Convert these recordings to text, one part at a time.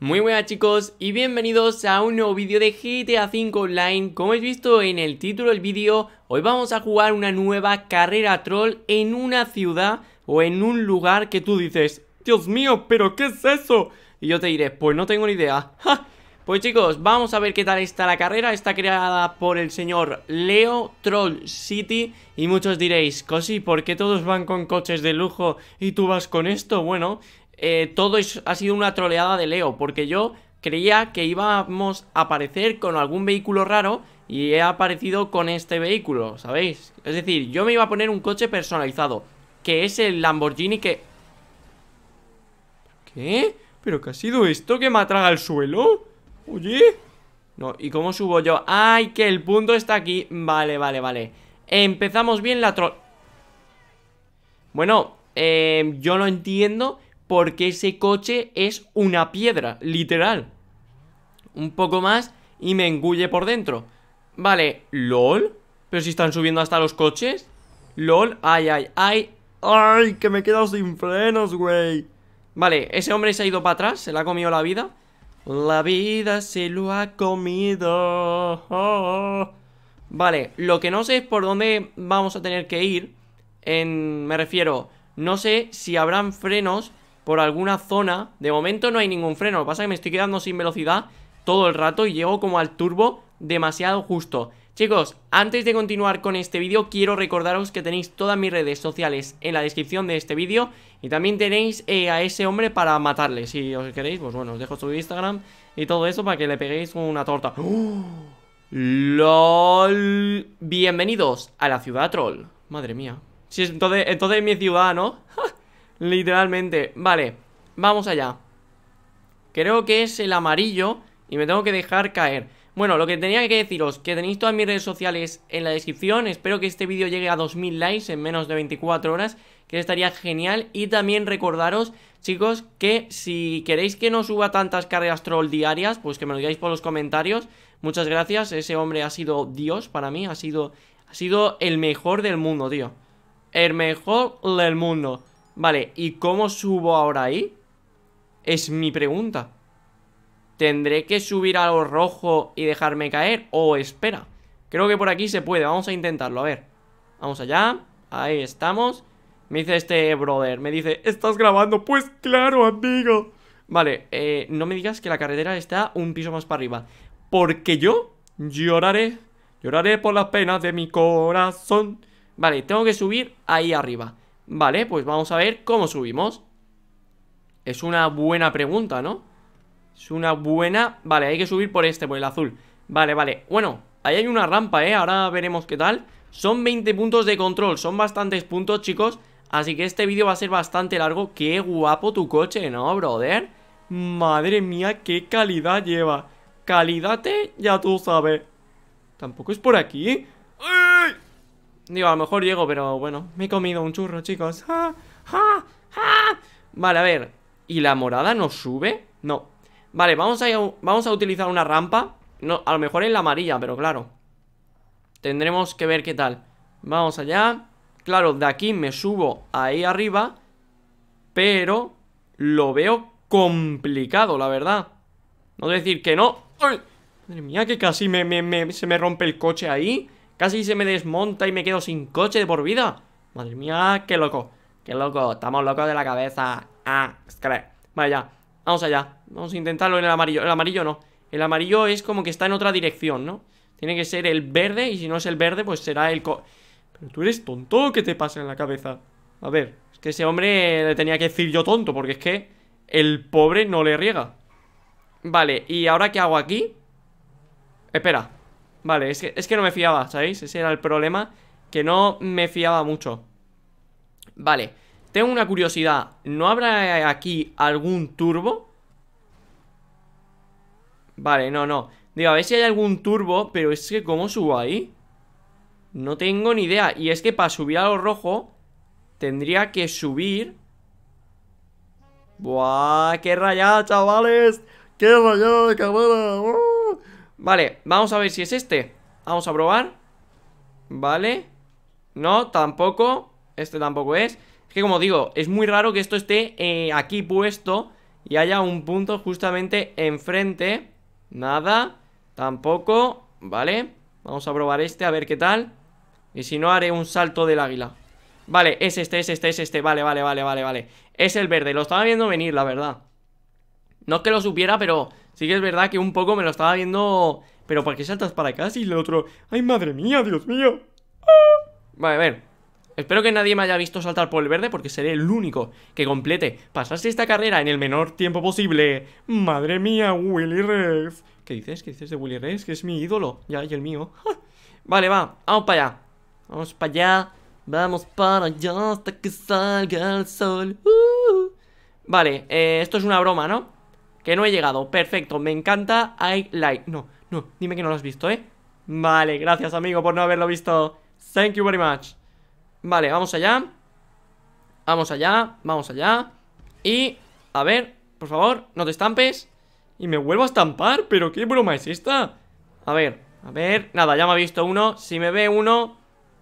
Muy buenas chicos y bienvenidos a un nuevo vídeo de GTA V Online Como habéis visto en el título del vídeo Hoy vamos a jugar una nueva carrera troll en una ciudad o en un lugar que tú dices Dios mío, ¿pero qué es eso? Y yo te diré, pues no tengo ni idea Pues chicos, vamos a ver qué tal está la carrera Está creada por el señor Leo Troll City Y muchos diréis, Cosi, ¿por qué todos van con coches de lujo y tú vas con esto? Bueno, eh, todo ha sido una troleada de Leo, porque yo creía que íbamos a aparecer con algún vehículo raro y he aparecido con este vehículo, ¿sabéis? Es decir, yo me iba a poner un coche personalizado, que es el Lamborghini que... ¿Qué? ¿Pero qué ha sido esto que me atraga al suelo? Oye... No, ¿y cómo subo yo? ¡Ay, que el punto está aquí! Vale, vale, vale Empezamos bien la tro... Bueno, eh, yo no entiendo porque ese coche es una piedra, literal. Un poco más y me engulle por dentro. Vale, lol. Pero si están subiendo hasta los coches. Lol, ay, ay, ay. Ay, que me he quedado sin frenos, güey. Vale, ese hombre se ha ido para atrás, se le ha comido la vida. La vida se lo ha comido. Vale, lo que no sé es por dónde vamos a tener que ir. En, me refiero, no sé si habrán frenos por alguna zona. De momento no hay ningún freno, lo que pasa es que me estoy quedando sin velocidad todo el rato y llego como al turbo demasiado justo. Chicos, antes de continuar con este vídeo quiero recordaros que tenéis todas mis redes sociales en la descripción de este vídeo y también tenéis eh, a ese hombre para matarle, si os queréis, pues bueno, os dejo su Instagram y todo eso para que le peguéis una torta. ¡Oh! ¡Lol! Bienvenidos a la ciudad troll. Madre mía. si entonces, entonces mi ciudad, ¿no? Literalmente, vale, vamos allá Creo que es el amarillo y me tengo que dejar caer Bueno, lo que tenía que deciros, que tenéis todas mis redes sociales en la descripción Espero que este vídeo llegue a 2000 likes en menos de 24 horas Que estaría genial Y también recordaros, chicos, que si queréis que no suba tantas cargas troll diarias Pues que me lo digáis por los comentarios Muchas gracias, ese hombre ha sido Dios para mí Ha sido, ha sido el mejor del mundo, tío El mejor del mundo Vale, ¿y cómo subo ahora ahí? Es mi pregunta. ¿Tendré que subir a lo rojo y dejarme caer? ¿O espera? Creo que por aquí se puede, vamos a intentarlo, a ver Vamos allá, ahí estamos Me dice este brother, me dice ¿Estás grabando? Pues claro, amigo Vale, eh, no me digas que la carretera está un piso más para arriba Porque yo lloraré Lloraré por las penas de mi corazón Vale, tengo que subir ahí arriba Vale, pues vamos a ver cómo subimos. Es una buena pregunta, ¿no? Es una buena... Vale, hay que subir por este, por el azul. Vale, vale. Bueno, ahí hay una rampa, ¿eh? Ahora veremos qué tal. Son 20 puntos de control. Son bastantes puntos, chicos. Así que este vídeo va a ser bastante largo. ¡Qué guapo tu coche, ¿no, brother? Madre mía, qué calidad lleva. Calidad, ¿eh? ya tú sabes. Tampoco es por aquí. Digo, a lo mejor llego, pero bueno Me he comido un churro, chicos Vale, a ver ¿Y la morada no sube? No Vale, vamos a, vamos a utilizar una rampa no, A lo mejor en la amarilla, pero claro Tendremos que ver qué tal Vamos allá Claro, de aquí me subo ahí arriba Pero lo veo complicado, la verdad No decir que no Madre mía, que casi me, se me rompe el coche ahí Casi se me desmonta y me quedo sin coche de por vida. Madre mía, qué loco. Qué loco, estamos locos de la cabeza. Ah, espera, Vale, ya. Vamos allá. Vamos a intentarlo en el amarillo. El amarillo no. El amarillo es como que está en otra dirección, ¿no? Tiene que ser el verde y si no es el verde, pues será el co... Pero tú eres tonto, ¿qué te pasa en la cabeza? A ver, es que ese hombre le tenía que decir yo tonto, porque es que el pobre no le riega. Vale, ¿y ahora qué hago aquí? Espera, Vale, es que, no me fiaba, ¿sabéis? Ese era el problema, que no me fiaba mucho Vale, tengo una curiosidad ¿No habrá aquí algún turbo? Vale, no, no Digo, a ver si hay algún turbo, pero es que ¿cómo subo ahí? No tengo ni idea Y es que para subir a lo rojo Tendría que subir ¡Buah! ¡Qué rayada, chavales! ¡Qué rayada de cámara! Vale, vamos a ver si es este Vamos a probar Vale No, tampoco Este tampoco es Es que como digo, es muy raro que esto esté eh, aquí puesto Y haya un punto justamente enfrente Nada Tampoco Vale Vamos a probar este, a ver qué tal Y si no, haré un salto del águila Vale, es este, es este, es este Vale, vale, vale, vale, vale Es el verde, lo estaba viendo venir, la verdad No es que lo supiera, pero Sí que es verdad que un poco me lo estaba viendo... Pero ¿para qué saltas para acá si el otro... ¡Ay, madre mía, Dios mío! Ah. Vale, a ver. Espero que nadie me haya visto saltar por el verde porque seré el único que complete pasarse esta carrera en el menor tiempo posible. Madre mía, Willy Rex. ¿Qué dices? ¿Qué dices de Willy Rex? Que es mi ídolo. Ya, y el mío. Ah. vale, va. Vamos para allá. Vamos para allá. Vamos para allá hasta que salga el sol. Uh. Vale, eh, esto es una broma, ¿no? Que no he llegado, perfecto, me encanta I like, no, no, dime que no lo has visto, ¿eh? Vale, gracias amigo por no haberlo visto Thank you very much Vale, vamos allá Vamos allá, vamos allá Y, a ver, por favor, no te estampes Y me vuelvo a estampar, pero qué broma es esta A ver, a ver, nada, ya me ha visto uno Si me ve uno,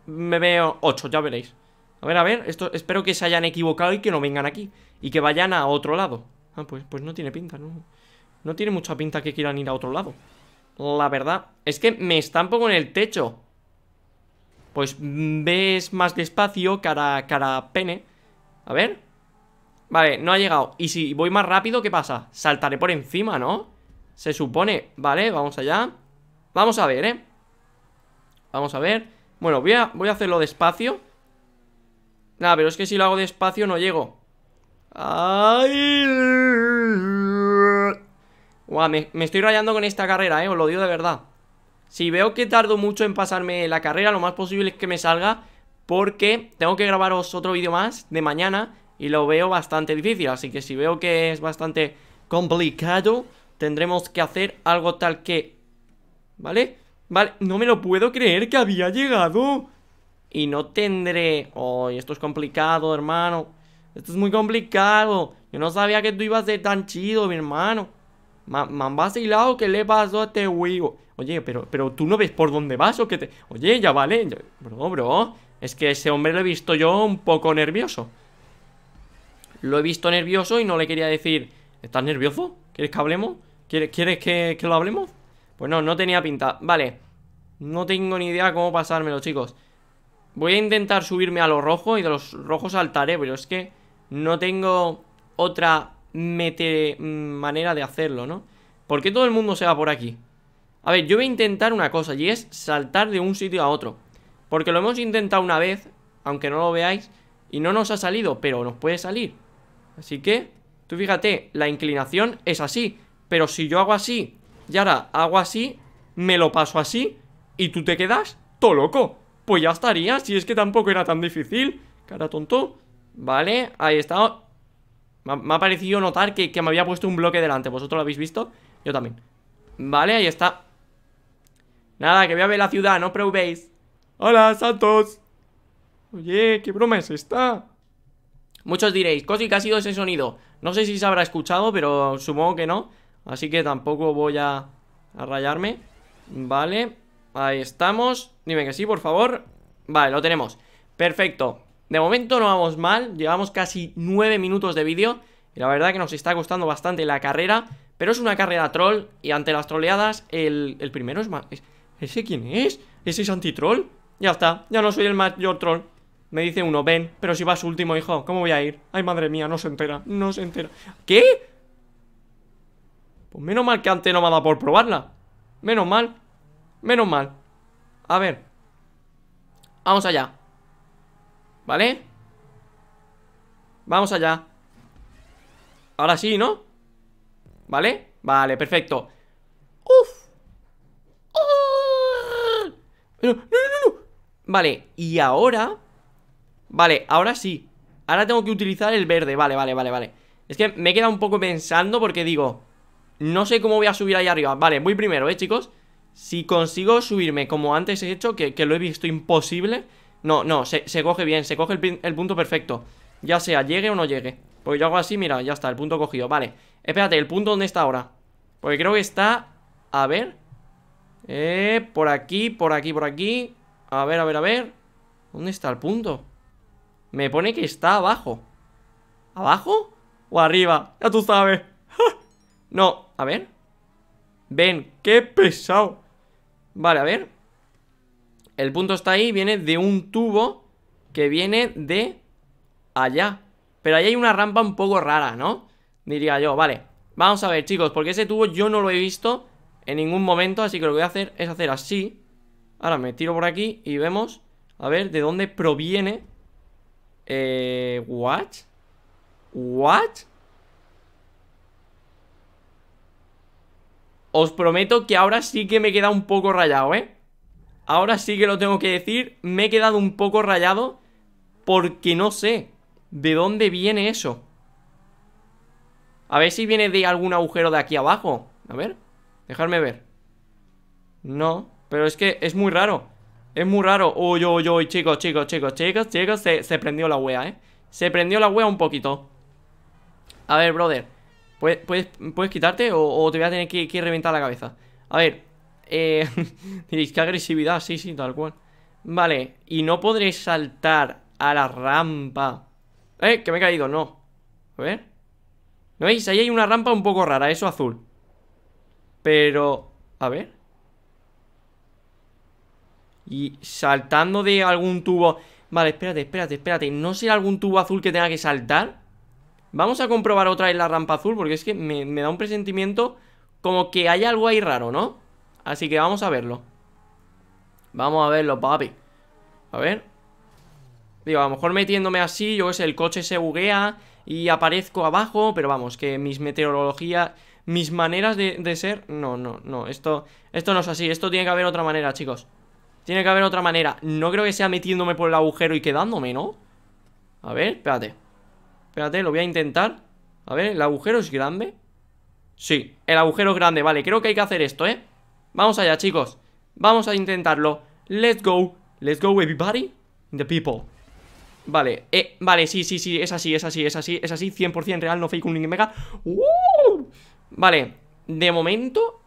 me veo ocho, ya veréis a ver, a ver, esto, espero que se hayan equivocado y que no vengan aquí Y que vayan a otro lado Ah, pues, pues no tiene pinta, ¿no? No tiene mucha pinta que quieran ir a otro lado. La verdad, es que me estampo con el techo. Pues ves más despacio, cara, cara pene. A ver. Vale, no ha llegado. Y si voy más rápido, ¿qué pasa? Saltaré por encima, ¿no? Se supone. Vale, vamos allá. Vamos a ver, ¿eh? Vamos a ver. Bueno, voy a, voy a hacerlo despacio. Nada, pero es que si lo hago despacio no llego. ¡Ay! me, estoy rayando con esta carrera, eh, os lo digo de verdad Si veo que tardo mucho en pasarme la carrera, lo más posible es que me salga Porque tengo que grabaros otro vídeo más de mañana Y lo veo bastante difícil, así que si veo que es bastante complicado Tendremos que hacer algo tal que... ¿Vale? Vale, no me lo puedo creer que había llegado Y no tendré... ¡Ay, esto es complicado, hermano! Esto es muy complicado. Yo no sabía que tú ibas a ser tan chido, mi hermano. Me han vacilado ¿Qué le pasó a este huevo? Oye, pero, pero tú no ves por dónde vas o que te. Oye, ya vale. Bro, bro. Es que ese hombre lo he visto yo un poco nervioso. Lo he visto nervioso y no le quería decir. ¿Estás nervioso? ¿Quieres que hablemos? ¿Quieres, que, lo hablemos? Pues no, no tenía pinta. Vale. No tengo ni idea cómo pasármelo, chicos. Voy a intentar subirme a lo rojo y de los rojos saltaré, pero es que. No tengo otra manera de hacerlo, ¿no? ¿Por qué todo el mundo se va por aquí? A ver, yo voy a intentar una cosa y es saltar de un sitio a otro. Porque lo hemos intentado una vez, aunque no lo veáis, y no nos ha salido, pero nos puede salir. Así que, tú fíjate, la inclinación es así. Pero si yo hago así, y ahora hago así, me lo paso así, y tú te quedas todo loco. Pues ya estaría, si es que tampoco era tan difícil, cara tonto. Vale, ahí está Me ha, parecido notar que, me había puesto un bloque delante ¿Vosotros lo habéis visto? Yo también Vale, ahí está Nada, que voy a ver la ciudad, no preocupéis ¡Hola, Santos! Oye, ¿qué broma es esta? Muchos diréis, Cosi, que ha sido ese sonido? No sé si se habrá escuchado, pero supongo que no Así que tampoco voy a rayarme Vale, ahí estamos Dime que sí, por favor Vale, lo tenemos Perfecto de momento no vamos mal, llevamos casi 9 minutos de vídeo y la verdad que nos está costando bastante la carrera, pero es una carrera troll y ante las troleadas el, primero es más... ¿Ese quién es? ¿Ese es troll Ya está, ya no soy el mayor troll. Me dice uno, ven, pero si vas último, hijo, ¿cómo voy a ir? Ay, madre mía, no se entera, no se entera. ¿Qué? Pues menos mal que antes no me ha por probarla. Menos mal, menos mal. A ver. Vamos allá. ¿Vale? Vamos allá Ahora sí, ¿no? ¿Vale? Vale, perfecto ¡Uf! No, no, no, no Vale, y ahora Vale, ahora sí Ahora tengo que utilizar el verde Vale, vale, vale, vale Es que me he quedado un poco pensando porque digo No sé cómo voy a subir ahí arriba Vale, voy primero, ¿eh, chicos? Si consigo subirme como antes he hecho Que, que lo he visto imposible no, no, se, coge bien, se coge el, el, punto perfecto Ya sea, llegue o no llegue Porque yo hago así, mira, ya está, el punto cogido Vale, espérate, ¿el punto dónde está ahora? Porque creo que está, a ver Eh, por aquí, por aquí, por aquí A ver, a ver, a ver ¿Dónde está el punto? Me pone que está abajo ¿Abajo? ¿O arriba? Ya tú sabes No, a ver Ven, qué pesado Vale, a ver el punto está ahí, viene de un tubo que viene de allá. Pero ahí hay una rampa un poco rara, ¿no? Diría yo, vale. Vamos a ver, chicos, porque ese tubo yo no lo he visto en ningún momento, así que lo que voy a hacer es hacer así. Ahora me tiro por aquí y vemos, a ver, de dónde proviene. Eh, ¿what? ¿What? Os prometo que ahora sí que me queda un poco rayado, ¿eh? Ahora sí que lo tengo que decir, me he quedado un poco rayado porque no sé de dónde viene eso. A ver si viene de algún agujero de aquí abajo. A ver, dejarme ver. No, pero es que es muy raro. Es muy raro. Uy, uy, uy, chicos, chicos, chicos, chicos, chicos. Se, prendió la wea, ¿eh? Se prendió la wea un poquito. A ver, brother. ¿Puedes, puedes, puedes quitarte o, te voy a tener que, que reventar la cabeza? A ver, eh, diréis, que agresividad, sí, sí, tal cual. Vale, y no podré saltar a la rampa. Eh, que me he caído, no. A ver. ¿No veis? Ahí hay una rampa un poco rara, eso azul. Pero... A ver. Y saltando de algún tubo... Vale, espérate, espérate, espérate. ¿No será algún tubo azul que tenga que saltar? Vamos a comprobar otra vez la rampa azul porque es que me da un presentimiento como que hay algo ahí raro, ¿no? Así que vamos a verlo. Vamos a verlo, papi. A ver. Digo, a lo mejor metiéndome así, yo sé, el coche se buguea y aparezco abajo, pero vamos, que mis meteorologías, mis maneras de, ser... No, no, no, esto, esto no es así, esto tiene que haber otra manera, chicos. Tiene que haber otra manera. No creo que sea metiéndome por el agujero y quedándome, ¿no? A ver, espérate. Espérate, lo voy a intentar. A ver, ¿el agujero es grande? Sí, el agujero es grande, vale, creo que hay que hacer esto, ¿eh? Vamos allá, chicos. Vamos a intentarlo. Let's go. Let's go, everybody. The people. Vale, eh, vale, sí, sí, sí, es así, es así, es así, es así, 100% real, no fake, un link mega. Vale, de momento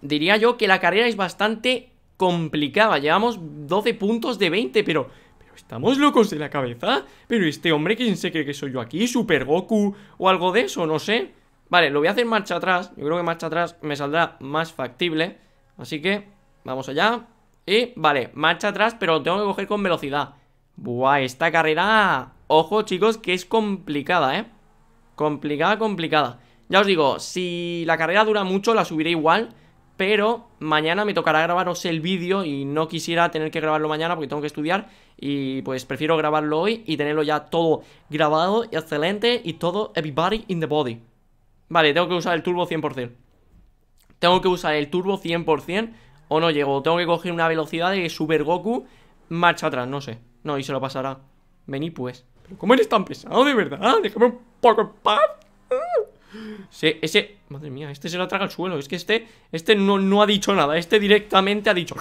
diría yo que la carrera es bastante complicada. Llevamos 12 puntos de 20, pero... ¿Pero estamos locos de la cabeza? ¿Pero este hombre quién se cree que soy yo aquí? ¿Super Goku? ¿O algo de eso? No sé. Vale, lo voy a hacer marcha atrás Yo creo que marcha atrás me saldrá más factible Así que vamos allá Y vale, marcha atrás pero lo tengo que coger con velocidad Buah, esta carrera Ojo chicos que es complicada, eh Complicada, complicada Ya os digo, si la carrera dura mucho la subiré igual pero mañana me tocará grabaros el vídeo y no quisiera tener que grabarlo mañana porque tengo que estudiar y pues prefiero grabarlo hoy y tenerlo ya todo grabado y excelente y todo everybody in the body. Vale, tengo que usar el turbo 100%. Tengo que usar el turbo 100% o no llego. Tengo que coger una velocidad de Super Goku marcha atrás, no sé. No, y se lo pasará. Vení pues. Pero ¿cómo eres tan pesado de verdad? Déjame un poco en paz. Sí, ese... Madre mía, este se lo traga el suelo. Es que este... Este no, ha dicho nada. Este directamente ha dicho...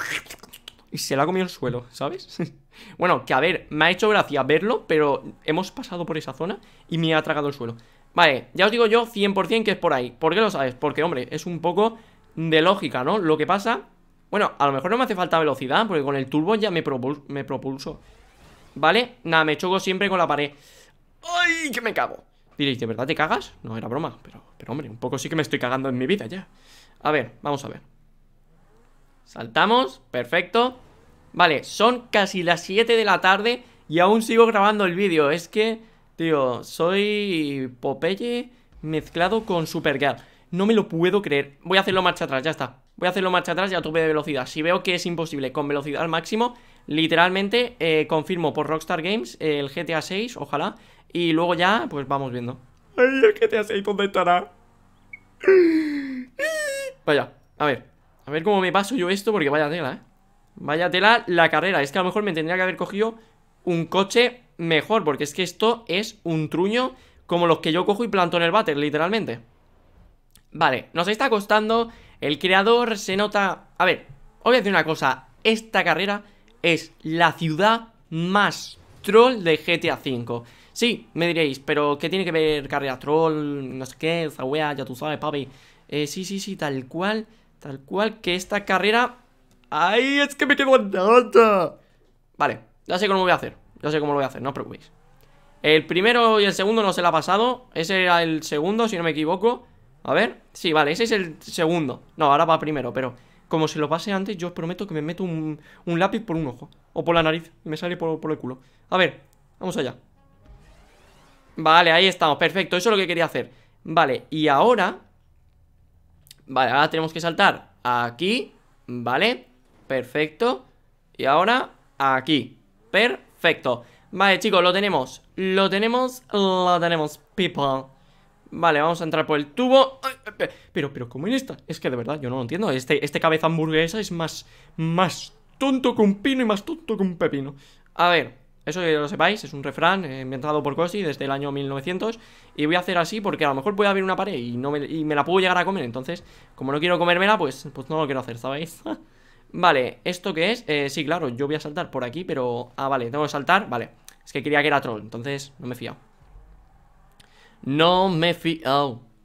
Y se lo ha comido el suelo, ¿sabes? bueno, que a ver, me ha hecho gracia verlo, pero hemos pasado por esa zona y me ha tragado el suelo. Vale, ya os digo yo 100% que es por ahí. ¿Por qué lo sabes? Porque, hombre, es un poco de lógica, ¿no? Lo que pasa... Bueno, a lo mejor no me hace falta velocidad, porque con el turbo ya me, me propulso. ¿Vale? Nada, me choco siempre con la pared. ¡Ay, que me cago! Diréis, ¿de verdad te cagas? No, era broma, pero, pero hombre, un poco sí que me estoy cagando en mi vida ya. A ver, vamos a ver. Saltamos, perfecto. Vale, son casi las 7 de la tarde y aún sigo grabando el vídeo. Es que... Tío, soy Popeye mezclado con Supergirl. No me lo puedo creer. Voy a hacerlo marcha atrás, ya está. Voy a hacerlo marcha atrás ya a de velocidad. Si veo que es imposible con velocidad al máximo, literalmente eh, confirmo por Rockstar Games el GTA 6, ojalá. Y luego ya, pues vamos viendo. Ay, el GTA VI! ¿dónde estará? Vaya, a ver. A ver cómo me paso yo esto, porque vaya tela, ¿eh? Vaya tela la carrera. Es que a lo mejor me tendría que haber cogido un coche mejor, porque es que esto es un truño como los que yo cojo y planto en el váter, literalmente. Vale, nos está costando, el creador se nota... A ver, os voy a decir una cosa, esta carrera es la ciudad más troll de GTA V. Sí, me diréis, pero ¿qué tiene que ver carrera troll? No sé qué, esa wea, ya tú sabes, papi. Eh, sí, sí, sí, tal cual, tal cual que esta carrera... ¡Ay, es que me quedo en Vale, ya sé cómo voy a hacer. Yo sé cómo lo voy a hacer, no os preocupéis El primero y el segundo no se lo ha pasado Ese era el segundo, si no me equivoco A ver, sí, vale, ese es el segundo No, ahora va primero, pero Como se lo pase antes, yo os prometo que me meto un, un lápiz por un ojo O por la nariz me sale por, por el culo A ver, vamos allá Vale, ahí estamos, perfecto, eso es lo que quería hacer Vale, y ahora Vale, ahora tenemos que saltar aquí Vale, perfecto Y ahora aquí Per Perfecto. Vale, chicos, lo tenemos. Lo tenemos, lo tenemos, people. Vale, vamos a entrar por el tubo Pero, pero, ¿cómo es esta? Es que de verdad, yo no lo entiendo Este, este cabeza hamburguesa es más, más tonto que un pino y más tonto que un pepino A ver, eso que lo sepáis, es un refrán inventado eh, por Cosi desde el año 1900 Y voy a hacer así porque a lo mejor puede haber una pared y, no me, y me la puedo llegar a comer Entonces, como no quiero comérmela, pues, pues no lo quiero hacer, ¿sabéis? Vale, ¿esto qué es? Eh, sí, claro, yo voy a saltar por aquí, pero... Ah, vale, tengo que saltar, vale Es que quería que era troll, entonces no me he No me he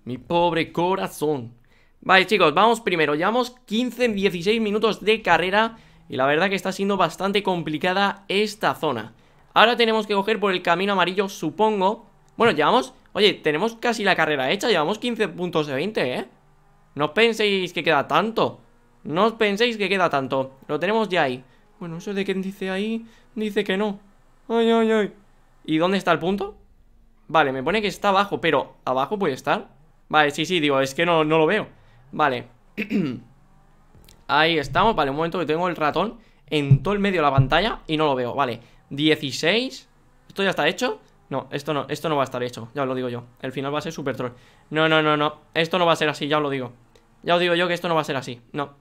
Mi pobre corazón Vale, chicos, vamos primero Llevamos 15, 16 minutos de carrera Y la verdad que está siendo bastante complicada esta zona Ahora tenemos que coger por el camino amarillo, supongo Bueno, llevamos... Oye, tenemos casi la carrera hecha Llevamos 15 puntos de 20, ¿eh? No penséis que queda tanto no os penséis que queda tanto. Lo tenemos ya ahí. Bueno, eso de que dice ahí, dice que no. Ay, ay, ay. ¿Y dónde está el punto? Vale, me pone que está abajo, pero ¿abajo puede estar? Vale, sí, sí, digo, es que no, no lo veo. Vale. ahí estamos. Vale, un momento que tengo el ratón en todo el medio de la pantalla y no lo veo. Vale, 16. ¿Esto ya está hecho? No, esto no, esto no va a estar hecho, ya os lo digo yo. El final va a ser super troll. No, no, no, no. Esto no va a ser así, ya os lo digo. Ya os digo yo que esto no va a ser así. No,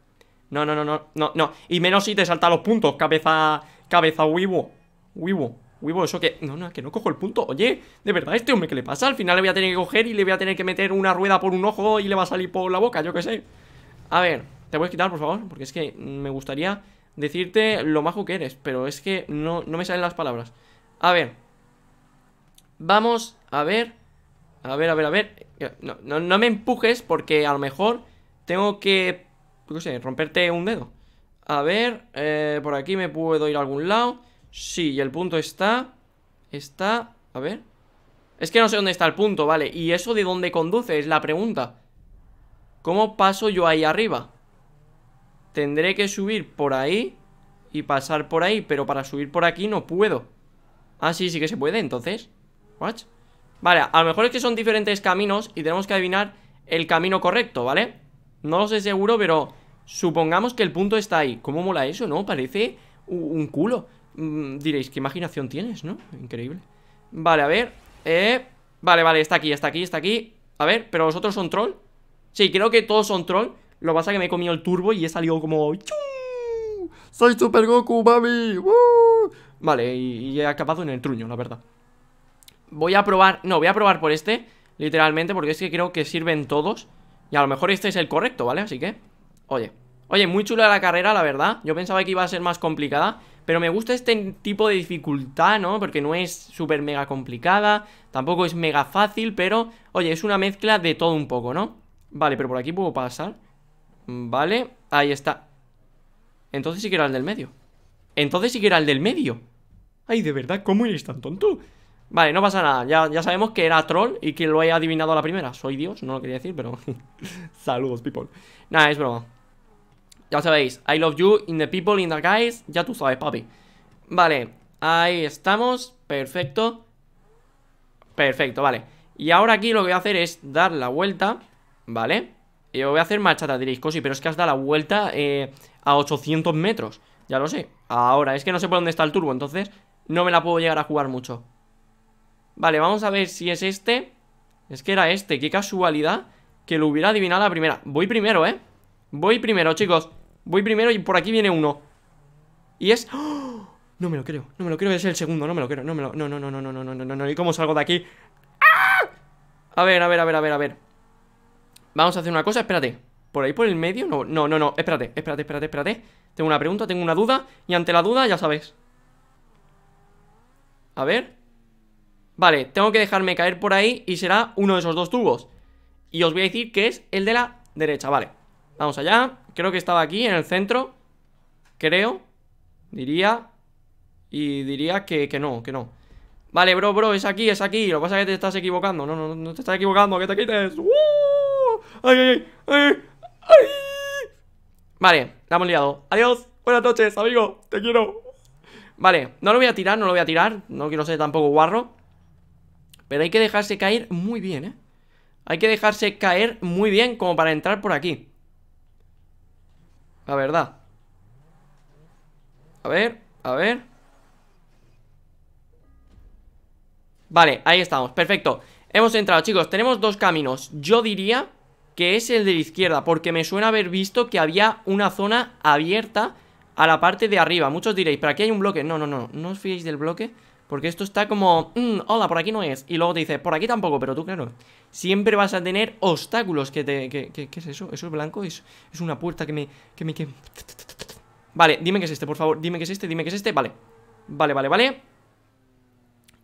no, no, no, no, no, no. Y menos si te salta los puntos, cabeza, cabeza, huevo Huevo, huevo, eso que... No, no, que no cojo el punto. Oye, de verdad, este hombre, ¿qué le pasa? Al final le voy a tener que coger y le voy a tener que meter una rueda por un ojo y le va a salir por la boca, yo qué sé. A ver, te voy a quitar, por favor, porque es que me gustaría decirte lo majo que eres, pero es que no, no me salen las palabras. A ver. Vamos a ver. A ver, a ver, a ver. No, no, no me empujes porque a lo mejor tengo que pues, sé, romperte un dedo. A ver, eh, por aquí me puedo ir a algún lado. Sí, y el punto está... Está... A ver. Es que no sé dónde está el punto, vale. ¿Y eso de dónde conduce? Es la pregunta. ¿Cómo paso yo ahí arriba? Tendré que subir por ahí y pasar por ahí, pero para subir por aquí no puedo. Ah, sí, sí que se puede, entonces. ¿What? Vale, a lo mejor es que son diferentes caminos y tenemos que adivinar el camino correcto, ¿vale? No lo sé seguro, pero Supongamos que el punto está ahí. ¿Cómo mola eso, no? Parece un culo. Mm, diréis, ¿qué imaginación tienes, no? Increíble. Vale, a ver. Eh, vale, vale, está aquí, está aquí, está aquí. A ver, ¿pero vosotros son troll? Sí, creo que todos son troll. Lo pasa que me he comido el turbo y he salido como... ¡Soy Super Goku, mami! Vale, y he acabado en el truño, la verdad. Voy a probar... No, voy a probar por este, literalmente, porque es que creo que sirven todos. Y a lo mejor este es el correcto, ¿vale? Así que... Oye, Oye, muy chula la carrera, la verdad. Yo pensaba que iba a ser más complicada. Pero me gusta este tipo de dificultad, ¿no? Porque no es súper mega complicada. Tampoco es mega fácil, pero... Oye, es una mezcla de todo un poco, ¿no? Vale, pero por aquí puedo pasar. Vale, ahí está. Entonces sí que era el del medio. Entonces sí que era el del medio. Ay, de verdad, ¿cómo eres tan tonto? Vale, no pasa nada, ya, sabemos que era troll y que lo he adivinado a la primera Soy Dios, no lo quería decir, pero... Saludos, people Nada, es broma ya sabéis, I love you, in the people, in the guys, ya tú sabes, papi. Vale, ahí estamos, perfecto. Perfecto, vale. Y ahora aquí lo que voy a hacer es dar la vuelta, ¿vale? Yo voy a hacer marchata, diréis, Cosi, pero es que has dado la vuelta eh, a 800 metros. Ya lo sé. Ahora, es que no sé por dónde está el turbo, entonces no me la puedo llegar a jugar mucho. Vale, vamos a ver si es este. Es que era este, qué casualidad que lo hubiera adivinado la primera. Voy primero, ¿eh? Voy primero, chicos. Voy primero y por aquí viene uno Y es... No me lo creo, no me lo creo, es el segundo, no me lo creo No, me lo... no, no, no, no, no, no, no, no, no ¿Y cómo salgo de aquí? A ver, a ver, a ver, a ver, a ver Vamos a hacer una cosa, espérate ¿Por ahí por el medio? No, no, no, no, espérate, espérate, espérate, espérate Tengo una pregunta, tengo una duda Y ante la duda, ya sabes A ver Vale, tengo que dejarme caer por ahí Y será uno de esos dos tubos Y os voy a decir que es el de la derecha, vale Vamos allá. Creo que estaba aquí, en el centro. Creo. Diría. Y diría que, no, que no. Vale, bro, bro, es aquí, es aquí. Lo que pasa es que te estás equivocando. No, no, no te estás equivocando, que te quites. ¡Uh! Vale, la hemos liado. Adiós, buenas noches, amigo. Te quiero. Vale, no lo voy a tirar, no lo voy a tirar. No quiero ser tampoco guarro. Pero hay que dejarse caer muy bien, ¿eh? Hay que dejarse caer muy bien como para entrar por aquí. La verdad. A ver, a ver. Vale, ahí estamos, perfecto. Hemos entrado, chicos, tenemos dos caminos. Yo diría que es el de la izquierda, porque me suena haber visto que había una zona abierta a la parte de arriba. Muchos diréis, pero aquí hay un bloque. No, no, no, no os fiéis del bloque. Porque esto está como, mm, hola, por aquí no es. Y luego te dice, por aquí tampoco, pero tú, claro. Siempre vas a tener obstáculos que te... ¿Qué, es eso? ¿Eso es blanco? ¿Es, es una puerta que me... Que me Vale, dime que es este, por favor. Dime que es este, dime que es este. Vale. Vale, vale, vale.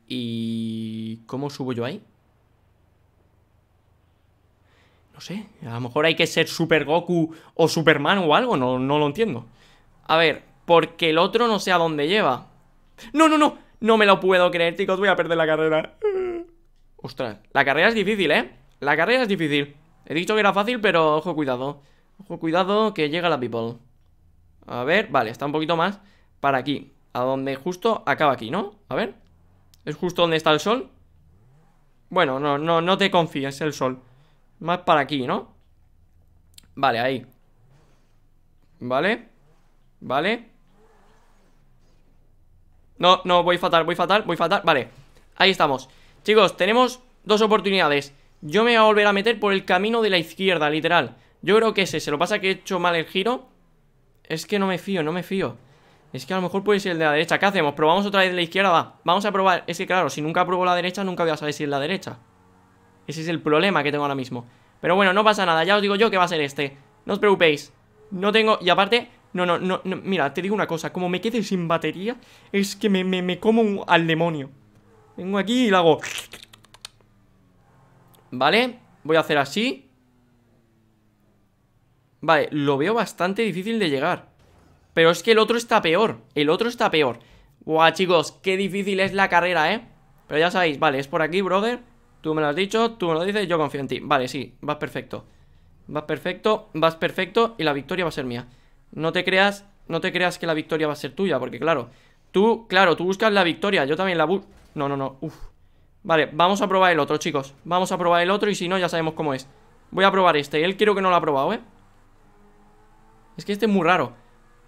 ¿Y cómo subo yo ahí? No sé, a lo mejor hay que ser Super Goku o Superman o algo, no, no lo entiendo. A ver, porque el otro no sé a dónde lleva. No, no, no, no me lo puedo creer, chicos, voy a perder la carrera Ostras, la carrera es difícil, ¿eh? La carrera es difícil He dicho que era fácil, pero ojo, cuidado Ojo, cuidado, que llega la people A ver, vale, está un poquito más Para aquí, a donde justo acaba aquí, ¿no? A ver ¿Es justo donde está el sol? Bueno, no, no, no te confíes, el sol Más para aquí, ¿no? Vale, ahí Vale Vale no, no, voy fatal, voy fatal, voy fatal Vale, ahí estamos Chicos, tenemos dos oportunidades Yo me voy a volver a meter por el camino de la izquierda, literal Yo creo que ese, se lo pasa que he hecho mal el giro Es que no me fío, no me fío Es que a lo mejor puede ser el de la derecha ¿Qué hacemos? ¿Probamos otra vez de la izquierda? Va, vamos a probar Es que claro, si nunca pruebo la derecha Nunca voy a saber si es la derecha Ese es el problema que tengo ahora mismo Pero bueno, no pasa nada, ya os digo yo que va a ser este No os preocupéis No tengo... Y aparte, no, no, no, mira, te digo una cosa, como me quede sin batería, es que me, como al demonio. Vengo aquí y lo hago... Vale, voy a hacer así. Vale, lo veo bastante difícil de llegar. Pero es que el otro está peor, el otro está peor. Guau, chicos, qué difícil es la carrera, ¿eh? Pero ya sabéis, vale, es por aquí, brother. Tú me lo has dicho, tú me lo dices, yo confío en ti. Vale, sí, vas perfecto. Vas perfecto, vas perfecto y la victoria va a ser mía no te creas, no te creas que la victoria va a ser tuya, porque claro, tú, claro, tú buscas la victoria, yo también la busco. No, no, no, Vale, vamos a probar el otro, chicos. Vamos a probar el otro y si no, ya sabemos cómo es. Voy a probar este. Él creo que no lo ha probado, ¿eh? Es que este es muy raro.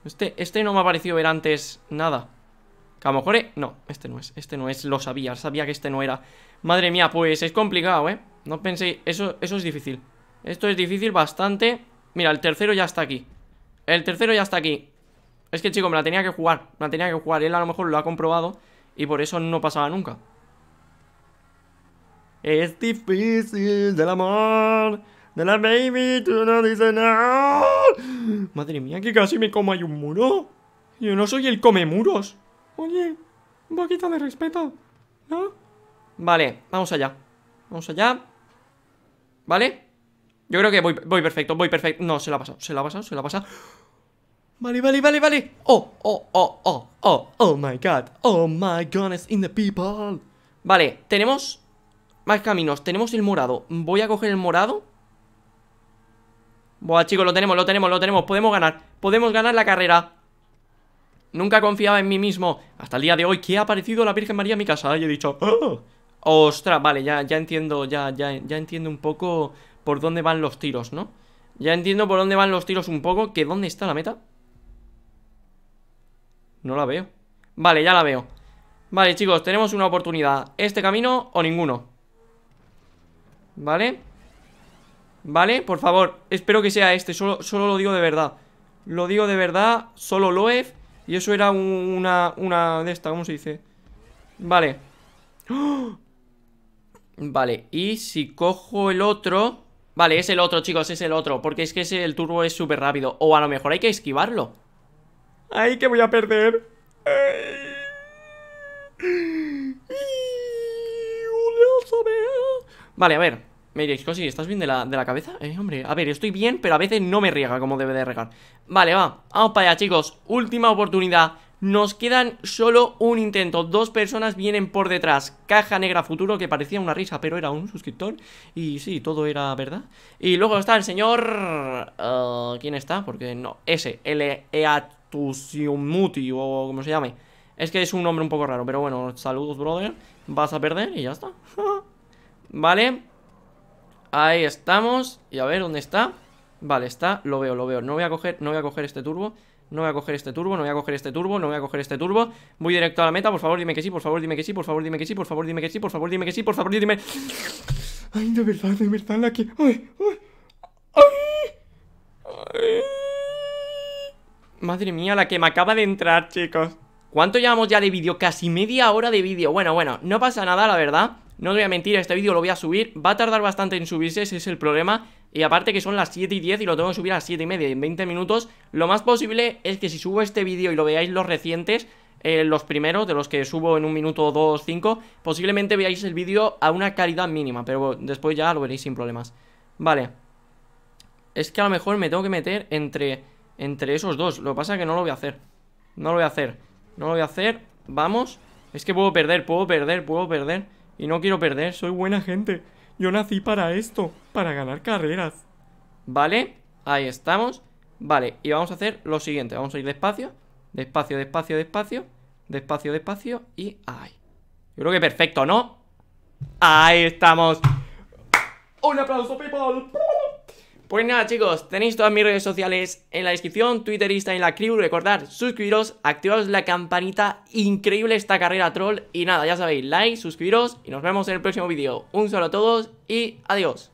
Este, este no me ha parecido ver antes nada. Que a lo mejor... Eh? No, este no es. Este no es. Lo sabía. Sabía que este no era. Madre mía, pues es complicado, ¿eh? No penséis... Eso, eso es difícil. Esto es difícil bastante. Mira, el tercero ya está aquí. El tercero ya está aquí. Es que, chico, me la tenía que jugar. Me la tenía que jugar. Él a lo mejor lo ha comprobado y por eso no pasaba nunca. Es difícil del amor. De la baby, tú no dices nada. Madre mía, que casi me como hay un muro. Yo no soy el come muros. Oye, un poquito de respeto, ¿no? Vale, vamos allá. Vamos allá. ¿Vale? Yo creo que voy, voy perfecto, voy perfecto No, se la ha pasado, se la ha pasado, se la ha pasado Vale, vale, vale, vale Oh, oh, oh, oh, oh, oh my god Oh my goodness in the people Vale, tenemos más caminos Tenemos el morado Voy a coger el morado Buah, chicos, lo tenemos, lo tenemos, lo tenemos Podemos ganar, podemos ganar la carrera Nunca confiaba en mí mismo Hasta el día de hoy que ha aparecido la Virgen María en mi casa Y he dicho, ¡Oh! Ah, Ostras, vale, ya, ya entiendo, ya, ya, ya entiendo un poco por dónde van los tiros, ¿no? Ya entiendo por dónde van los tiros un poco. ¿Que dónde está la meta? No la veo. Vale, ya la veo. Vale, chicos, tenemos una oportunidad. Este camino o ninguno. Vale. Vale, por favor. Espero que sea este. Solo, lo digo de verdad. Lo digo de verdad. Solo lo Loef. Y eso era una, una de estas. ¿cómo se dice? Vale. Vale, y si cojo el otro... Vale, es el otro, chicos, es el otro Porque es que el turbo es súper rápido O a lo mejor hay que esquivarlo Ay, que voy a perder Vale, a ver me diréis, ¿estás bien de la, de la cabeza? Eh, hombre, a ver, estoy bien, pero a veces no me riega como debe de regar Vale, va, vamos para allá, chicos Última oportunidad nos quedan solo un intento. Dos personas vienen por detrás. Caja Negra Futuro, que parecía una risa, pero era un suscriptor. Y sí, todo era verdad. Y luego está el señor... Eh, ¿Quién está? Porque no... Ese, el e- Eatusiumuti, o como se llame. Es que es un nombre un poco raro, pero bueno, saludos, brother. Vas a perder y ya está. vale. Ahí estamos. Y a ver, ¿dónde está? Vale, está. Lo veo, lo veo. No voy a coger, no voy a coger este turbo. No voy a coger este turbo, no voy a coger este turbo, no voy a coger este turbo. Voy directo a la meta, por favor, dime que sí, por favor, dime que sí, por favor, dime que sí, por favor, dime que sí, por favor, dime que sí, por favor, dime. Ay, de verdad, de verdad, la que. ay. Ay. ay. Madre mía, la que me acaba de entrar, chicos. ¿Cuánto llevamos ya de vídeo? Casi media hora de vídeo. Bueno, bueno, no pasa nada, la verdad. No os voy a mentir, este vídeo lo voy a subir Va a tardar bastante en subirse, ese es el problema Y aparte que son las 7 y 10 y lo tengo que subir a las 7 y media En 20 minutos Lo más posible es que si subo este vídeo y lo veáis los recientes eh, los primeros, de los que subo en un minuto, dos, cinco Posiblemente veáis el vídeo a una calidad mínima Pero después ya lo veréis sin problemas Vale Es que a lo mejor me tengo que meter entre, entre esos dos Lo que pasa es que no lo voy a hacer No lo voy a hacer No lo voy a hacer Vamos Es que puedo perder, puedo perder, puedo perder y no quiero perder, soy buena gente. Yo nací para esto, para ganar carreras. Vale, ahí estamos. Vale, y vamos a hacer lo siguiente. Vamos a ir despacio, despacio, despacio, despacio, despacio, despacio y ahí. Yo creo que perfecto, ¿no? Ahí estamos. Un aplauso, people. Pues nada chicos, tenéis todas mis redes sociales en la descripción, Twitter, Instagram en la crew, recordad suscribiros, activaros la campanita, increíble esta carrera troll y nada, ya sabéis, like, suscribiros y nos vemos en el próximo vídeo. Un saludo a todos y adiós.